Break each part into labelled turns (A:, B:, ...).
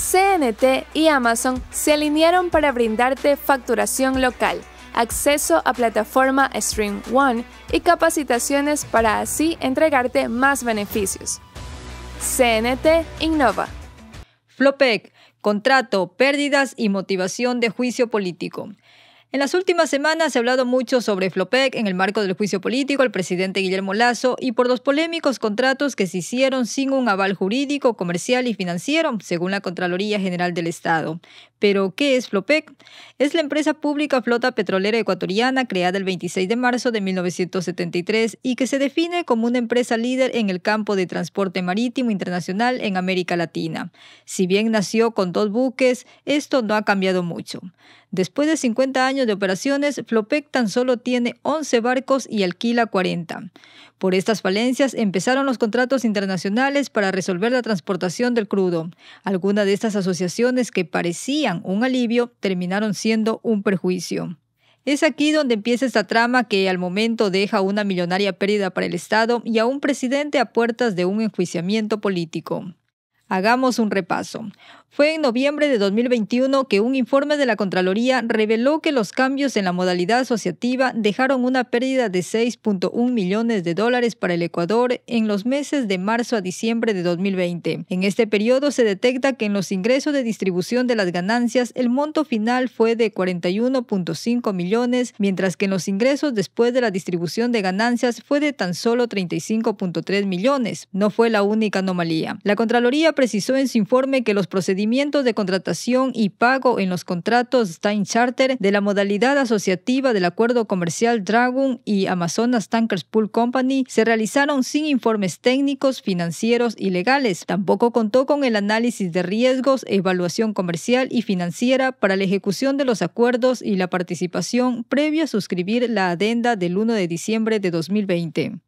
A: CNT y Amazon se alinearon para brindarte facturación local, acceso a plataforma Stream One y capacitaciones para así entregarte más beneficios. CNT Innova. Flopec, contrato, pérdidas y motivación de juicio político. En las últimas semanas se ha hablado mucho sobre Flopec en el marco del juicio político al presidente Guillermo Lazo y por los polémicos contratos que se hicieron sin un aval jurídico, comercial y financiero, según la Contraloría General del Estado. Pero, ¿qué es Flopec? Es la empresa pública flota petrolera ecuatoriana creada el 26 de marzo de 1973 y que se define como una empresa líder en el campo de transporte marítimo internacional en América Latina. Si bien nació con dos buques, esto no ha cambiado mucho. Después de 50 años de operaciones, Flopec tan solo tiene 11 barcos y alquila 40. Por estas falencias empezaron los contratos internacionales para resolver la transportación del crudo. Algunas de estas asociaciones que parecían un alivio terminaron siendo un perjuicio. Es aquí donde empieza esta trama que al momento deja una millonaria pérdida para el Estado y a un presidente a puertas de un enjuiciamiento político. Hagamos un repaso. Fue en noviembre de 2021 que un informe de la Contraloría reveló que los cambios en la modalidad asociativa dejaron una pérdida de 6.1 millones de dólares para el Ecuador en los meses de marzo a diciembre de 2020. En este periodo se detecta que en los ingresos de distribución de las ganancias el monto final fue de 41.5 millones, mientras que en los ingresos después de la distribución de ganancias fue de tan solo 35.3 millones. No fue la única anomalía. La Contraloría precisó en su informe que los procedimientos de contratación y pago en los contratos Stein Charter de la modalidad asociativa del acuerdo comercial Dragon y Amazonas Tankers Pool Company se realizaron sin informes técnicos, financieros y legales. Tampoco contó con el análisis de riesgos, evaluación comercial y financiera para la ejecución de los acuerdos y la participación previa a suscribir la adenda del 1 de diciembre de 2020.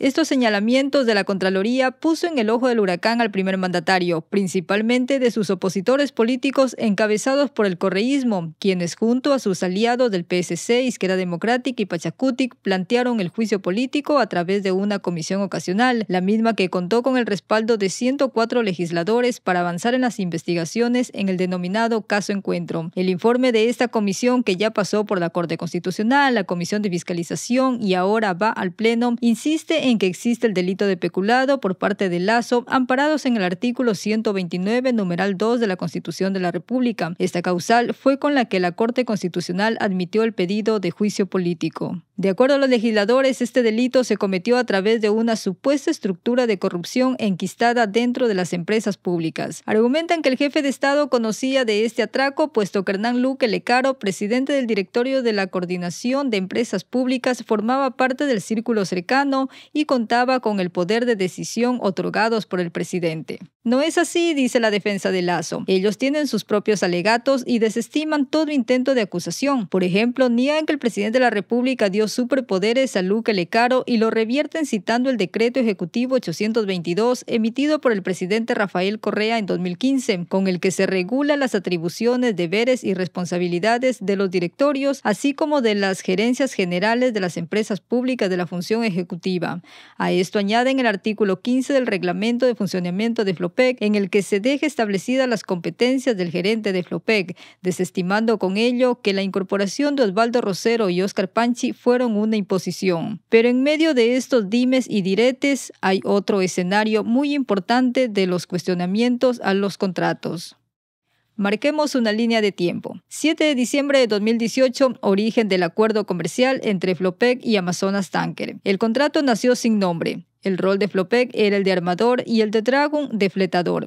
A: Estos señalamientos de la Contraloría puso en el ojo del huracán al primer mandatario, principalmente de sus opositores políticos encabezados por el correísmo, quienes junto a sus aliados del PSC, Izquierda Democrática y Pachacutic plantearon el juicio político a través de una comisión ocasional, la misma que contó con el respaldo de 104 legisladores para avanzar en las investigaciones en el denominado caso encuentro. El informe de esta comisión, que ya pasó por la Corte Constitucional, la Comisión de Fiscalización y ahora va al Pleno, insiste en en que existe el delito de peculado por parte de Lazo, amparados en el artículo 129, numeral 2 de la Constitución de la República. Esta causal fue con la que la Corte Constitucional admitió el pedido de juicio político. De acuerdo a los legisladores, este delito se cometió a través de una supuesta estructura de corrupción enquistada dentro de las empresas públicas. Argumentan que el jefe de Estado conocía de este atraco, puesto que Hernán Luque Lecaro, presidente del directorio de la Coordinación de Empresas Públicas, formaba parte del círculo cercano y contaba con el poder de decisión otorgados por el presidente. No es así, dice la defensa de Lazo. Ellos tienen sus propios alegatos y desestiman todo intento de acusación. Por ejemplo, niegan que el presidente de la República dio superpoderes a Luca Lecaro y lo revierten citando el decreto ejecutivo 822 emitido por el presidente Rafael Correa en 2015, con el que se regula las atribuciones, deberes y responsabilidades de los directorios, así como de las gerencias generales de las empresas públicas de la función ejecutiva. A esto añaden el artículo 15 del reglamento de funcionamiento de FLOPEC, en el que se deje establecidas las competencias del gerente de FLOPEC, desestimando con ello que la incorporación de Osvaldo Rosero y Oscar Panchi fue una imposición. Pero en medio de estos dimes y diretes hay otro escenario muy importante de los cuestionamientos a los contratos. Marquemos una línea de tiempo. 7 de diciembre de 2018, origen del acuerdo comercial entre Flopec y Amazonas Tanker. El contrato nació sin nombre. El rol de Flopec era el de armador y el de Dragon de fletador.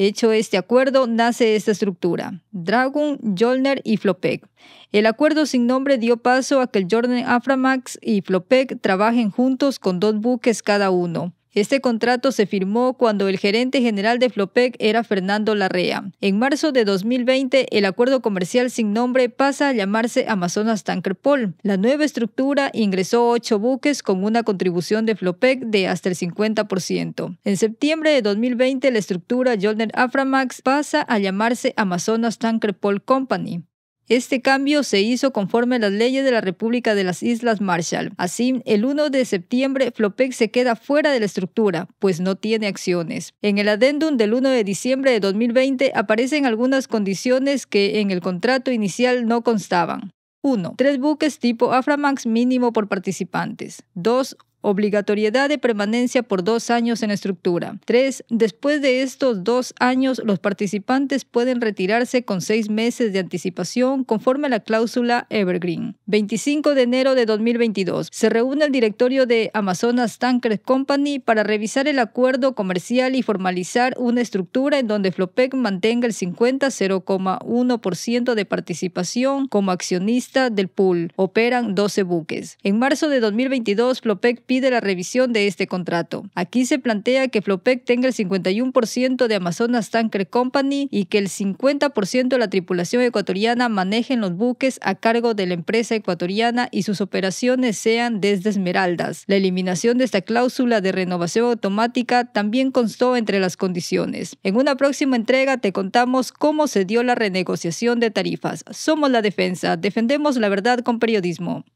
A: Hecho este acuerdo, nace esta estructura, Dragon, Jolner y Flopec. El acuerdo sin nombre dio paso a que el Jordan Aframax y Flopec trabajen juntos con dos buques cada uno. Este contrato se firmó cuando el gerente general de Flopec era Fernando Larrea. En marzo de 2020, el acuerdo comercial sin nombre pasa a llamarse Amazonas Tanker Pol. La nueva estructura ingresó ocho buques con una contribución de Flopec de hasta el 50%. En septiembre de 2020, la estructura Jolner Aframax pasa a llamarse Amazonas Tanker Pol Company. Este cambio se hizo conforme a las leyes de la República de las Islas Marshall. Así, el 1 de septiembre, Flopec se queda fuera de la estructura, pues no tiene acciones. En el adendum del 1 de diciembre de 2020 aparecen algunas condiciones que en el contrato inicial no constaban. 1. Tres buques tipo Aframax mínimo por participantes. 2. Obligatoriedad de permanencia por dos años en estructura. 3. Después de estos dos años, los participantes pueden retirarse con seis meses de anticipación conforme a la cláusula Evergreen. 25 de enero de 2022. Se reúne el directorio de Amazonas Tankers Company para revisar el acuerdo comercial y formalizar una estructura en donde Flopec mantenga el 50,01% de participación como accionista del pool. Operan 12 buques. En marzo de 2022, Flopec pide la revisión de este contrato. Aquí se plantea que Flopec tenga el 51% de Amazonas Tanker Company y que el 50% de la tripulación ecuatoriana manejen los buques a cargo de la empresa ecuatoriana y sus operaciones sean desde Esmeraldas. La eliminación de esta cláusula de renovación automática también constó entre las condiciones. En una próxima entrega te contamos cómo se dio la renegociación de tarifas. Somos la defensa, defendemos la verdad con periodismo.